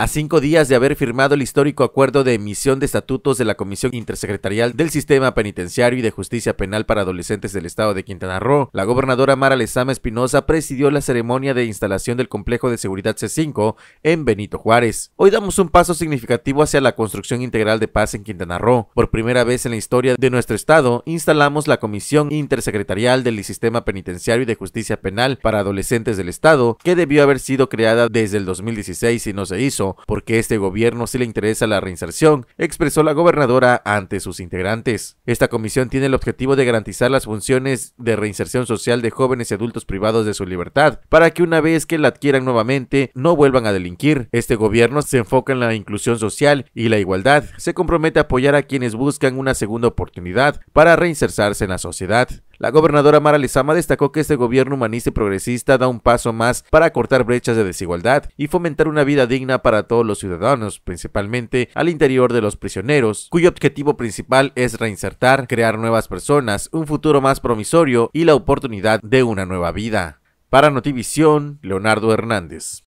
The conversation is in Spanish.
A cinco días de haber firmado el histórico acuerdo de emisión de estatutos de la Comisión Intersecretarial del Sistema Penitenciario y de Justicia Penal para Adolescentes del Estado de Quintana Roo, la gobernadora Mara Lezama Espinosa presidió la ceremonia de instalación del complejo de seguridad C5 en Benito Juárez. Hoy damos un paso significativo hacia la construcción integral de paz en Quintana Roo. Por primera vez en la historia de nuestro estado, instalamos la Comisión Intersecretarial del Sistema Penitenciario y de Justicia Penal para Adolescentes del Estado, que debió haber sido creada desde el 2016 y no se hizo porque este gobierno sí le interesa la reinserción, expresó la gobernadora ante sus integrantes. Esta comisión tiene el objetivo de garantizar las funciones de reinserción social de jóvenes y adultos privados de su libertad, para que una vez que la adquieran nuevamente, no vuelvan a delinquir. Este gobierno se enfoca en la inclusión social y la igualdad. Se compromete a apoyar a quienes buscan una segunda oportunidad para reinserzarse en la sociedad. La gobernadora Mara Lezama destacó que este gobierno humanista y progresista da un paso más para cortar brechas de desigualdad y fomentar una vida digna para todos los ciudadanos, principalmente al interior de los prisioneros, cuyo objetivo principal es reinsertar, crear nuevas personas, un futuro más promisorio y la oportunidad de una nueva vida. Para Notivisión, Leonardo Hernández.